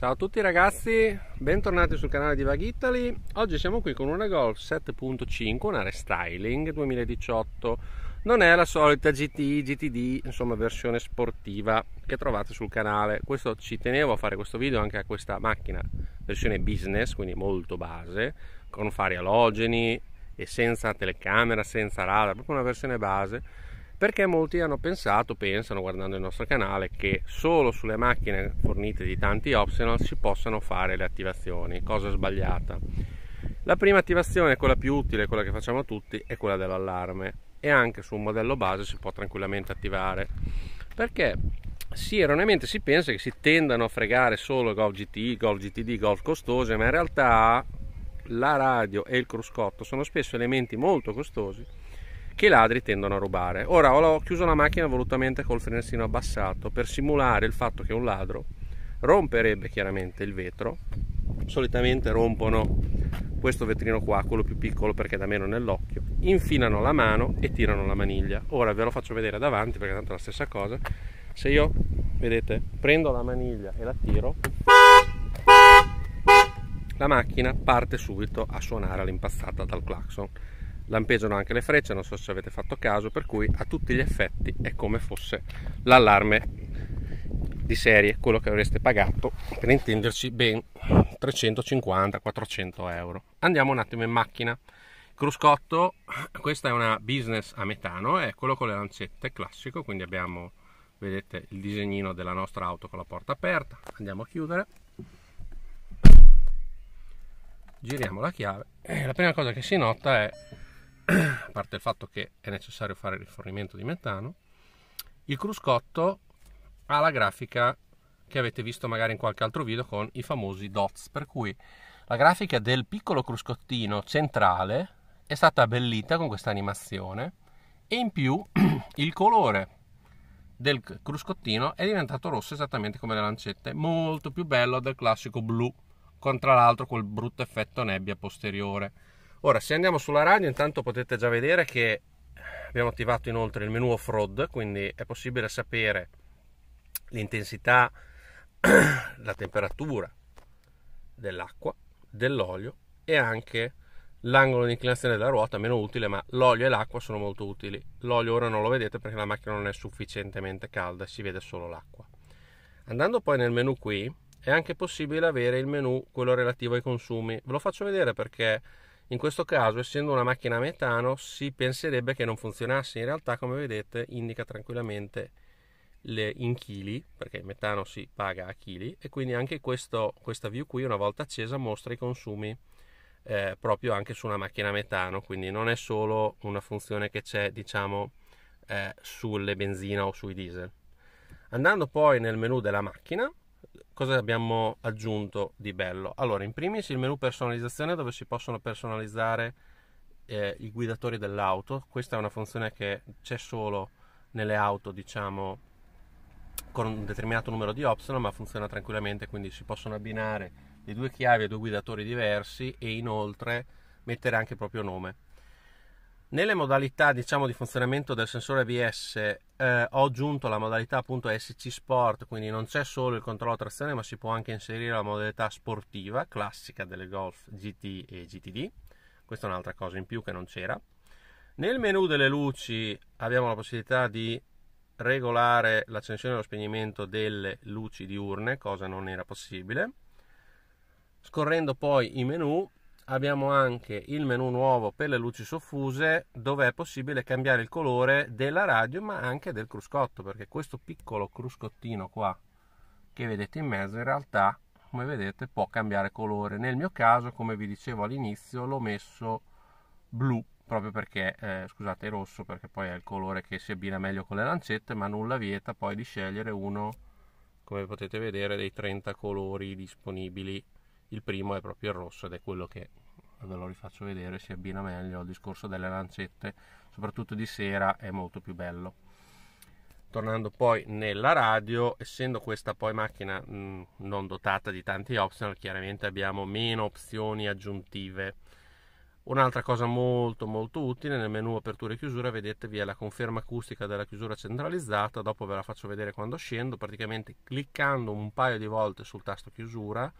Ciao a tutti ragazzi, bentornati sul canale di Vag Italy. Oggi siamo qui con una Golf 7.5, una restyling 2018. Non è la solita GT, GTD, insomma versione sportiva che trovate sul canale. Questo ci tenevo a fare questo video anche a questa macchina, versione business, quindi molto base, con fari alogeni e senza telecamera, senza radar, proprio una versione base perché molti hanno pensato, pensano guardando il nostro canale, che solo sulle macchine fornite di tanti optional si possano fare le attivazioni, cosa sbagliata. La prima attivazione, quella più utile, quella che facciamo tutti, è quella dell'allarme e anche su un modello base si può tranquillamente attivare perché sì, erroneamente si pensa che si tendano a fregare solo Golf GT, Golf GTD, Golf costose, ma in realtà la radio e il cruscotto sono spesso elementi molto costosi che i ladri tendono a rubare. Ora ho chiuso la macchina volutamente col finestrino abbassato per simulare il fatto che un ladro romperebbe chiaramente il vetro. Solitamente rompono questo vetrino qua, quello più piccolo perché da meno nell'occhio, infilano la mano e tirano la maniglia. Ora ve lo faccio vedere davanti perché tanto è la stessa cosa. Se io, vedete, prendo la maniglia e la tiro, la macchina parte subito a suonare all'impazzata dal clacson lampeggiano anche le frecce, non so se avete fatto caso, per cui a tutti gli effetti è come fosse l'allarme di serie, quello che avreste pagato per intenderci ben 350-400 euro. Andiamo un attimo in macchina. Cruscotto, questa è una business a metano, è quello con le lancette classico, quindi abbiamo, vedete, il disegnino della nostra auto con la porta aperta. Andiamo a chiudere giriamo la chiave e eh, la prima cosa che si nota è a parte il fatto che è necessario fare il rifornimento di metano, il cruscotto ha la grafica che avete visto magari in qualche altro video con i famosi dots, per cui la grafica del piccolo cruscottino centrale è stata abbellita con questa animazione e in più il colore del cruscottino è diventato rosso esattamente come le lancette, molto più bello del classico blu, con tra l'altro quel brutto effetto nebbia posteriore. Ora, se andiamo sulla radio, intanto potete già vedere che abbiamo attivato inoltre il menu off-road, quindi è possibile sapere l'intensità, la temperatura dell'acqua, dell'olio e anche l'angolo di inclinazione della ruota, meno utile, ma l'olio e l'acqua sono molto utili. L'olio ora non lo vedete perché la macchina non è sufficientemente calda, e si vede solo l'acqua. Andando poi nel menu qui, è anche possibile avere il menu quello relativo ai consumi. Ve lo faccio vedere perché in questo caso, essendo una macchina a metano, si penserebbe che non funzionasse. In realtà, come vedete, indica tranquillamente le, in chili, perché il metano si paga a chili, e quindi anche questo, questa view qui, una volta accesa, mostra i consumi eh, proprio anche su una macchina a metano. Quindi non è solo una funzione che c'è, diciamo, eh, sulle benzina o sui diesel. Andando poi nel menu della macchina, cosa abbiamo aggiunto di bello? Allora, in primis il menu personalizzazione dove si possono personalizzare eh, i guidatori dell'auto. Questa è una funzione che c'è solo nelle auto, diciamo, con un determinato numero di option, ma funziona tranquillamente, quindi si possono abbinare le due chiavi a due guidatori diversi e inoltre mettere anche il proprio nome. Nelle modalità diciamo, di funzionamento del sensore ABS eh, ho aggiunto la modalità appunto SC Sport, quindi non c'è solo il controllo trazione ma si può anche inserire la modalità sportiva classica delle Golf GT e GTD, questa è un'altra cosa in più che non c'era. Nel menu delle luci abbiamo la possibilità di regolare l'accensione e lo spegnimento delle luci diurne, cosa non era possibile. Scorrendo poi i menu abbiamo anche il menu nuovo per le luci soffuse dove è possibile cambiare il colore della radio ma anche del cruscotto perché questo piccolo cruscottino qua che vedete in mezzo in realtà come vedete può cambiare colore nel mio caso come vi dicevo all'inizio l'ho messo blu proprio perché eh, scusate rosso perché poi è il colore che si abbina meglio con le lancette ma nulla vieta poi di scegliere uno come potete vedere dei 30 colori disponibili il primo è proprio il rosso ed è quello che ve lo rifaccio vedere si abbina meglio al discorso delle lancette soprattutto di sera è molto più bello tornando poi nella radio essendo questa poi macchina mh, mm, non dotata di tanti optional chiaramente abbiamo meno opzioni aggiuntive un'altra cosa molto molto utile nel menu apertura e chiusura vedete vi è la conferma acustica della chiusura centralizzata dopo ve la faccio vedere quando scendo praticamente cliccando un paio di volte sul tasto chiusura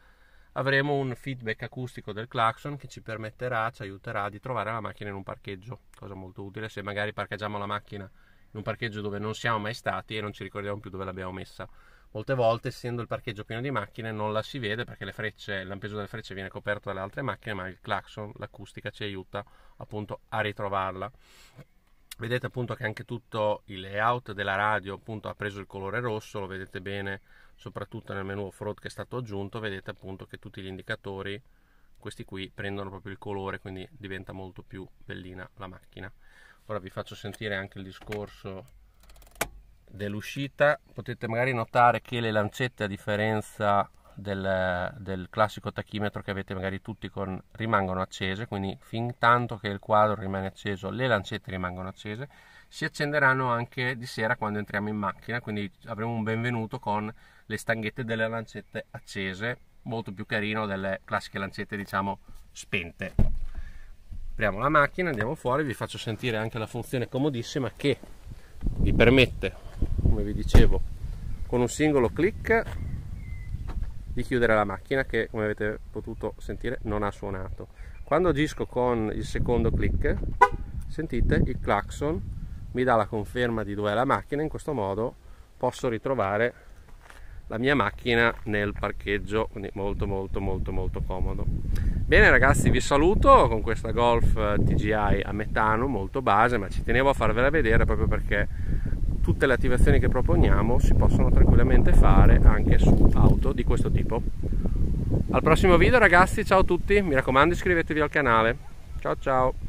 avremo un feedback acustico del clacson che ci permetterà, ci aiuterà di trovare la macchina in un parcheggio, cosa molto utile se magari parcheggiamo la macchina in un parcheggio dove non siamo mai stati e non ci ricordiamo più dove l'abbiamo messa. Molte volte, essendo il parcheggio pieno di macchine, non la si vede perché frecce, il delle frecce viene coperto dalle altre macchine, ma il clacson, l'acustica ci aiuta appunto a ritrovarla vedete appunto che anche tutto il layout della radio appunto ha preso il colore rosso lo vedete bene soprattutto nel menu off-road che è stato aggiunto vedete appunto che tutti gli indicatori questi qui prendono proprio il colore quindi diventa molto più bellina la macchina ora vi faccio sentire anche il discorso dell'uscita potete magari notare che le lancette a differenza del, del, classico tachimetro che avete magari tutti con, rimangono accese, quindi fin tanto che il quadro rimane acceso le lancette rimangono accese, si accenderanno anche di sera quando entriamo in macchina, quindi avremo un benvenuto con le stanghette delle lancette accese, molto più carino delle classiche lancette diciamo spente. Apriamo la macchina, andiamo fuori, vi faccio sentire anche la funzione comodissima che vi permette, come vi dicevo, con un singolo clic di chiudere la macchina che come avete potuto sentire non ha suonato quando agisco con il secondo click sentite il clacson mi dà la conferma di dove è la macchina in questo modo posso ritrovare la mia macchina nel parcheggio quindi molto molto molto molto comodo bene ragazzi vi saluto con questa Golf eh, TGI a metano molto base ma ci tenevo a farvela vedere proprio perché tutte le attivazioni che proponiamo si possono tranquillamente fare anche su auto di questo tipo. Al prossimo video ragazzi, ciao a tutti, mi raccomando iscrivetevi al canale. Ciao ciao!